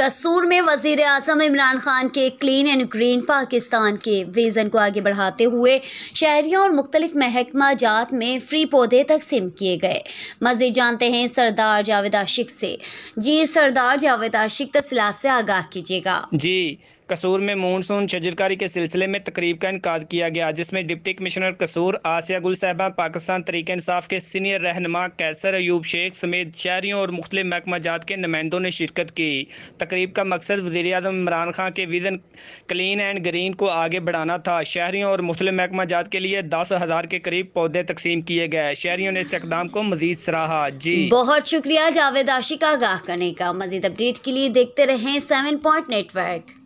कसूर में वजीर अजम इमरान खान के क्लीन एंड ग्रीन पाकिस्तान के विज़न को आगे बढ़ाते हुए शहरियों और मुख्तलिफ महकमा जात में फ्री पौधे तकसीम किए गए मजीद जानते हैं सरदार जावेद आशिक से जी सरदार जावेद आशिक तफसलात से आगाह कीजिएगा जी कसूर में मानसून शजरकारी के सिलसिले में तकरीब का इनका किया गया जिसमें डिप्टी कमिश्नर कसूर आसिया गुल साहबा पाकिस्तान तरीक इंसाफ के सीनियर रहनमा कैसर अयूब शेख समेत शहरीों और मुख्त महकमा जात के नुमाइंदों ने शिरकत की तकरीब का मकसद वजी अजम इमरान खान के विजन क्लीन एंड ग्रीन को आगे बढ़ाना था शहरीों और महकमा जात के लिए दस हज़ार के करीब पौधे तकसीम किए गए शहरीों ने इस इकदाम को मजीद सराहा जी बहुत शुक्रिया जावेद आशिक आगाह करने का मजीद अपडेट के लिए देखते रहें सेवन पॉइंट नेटवर्क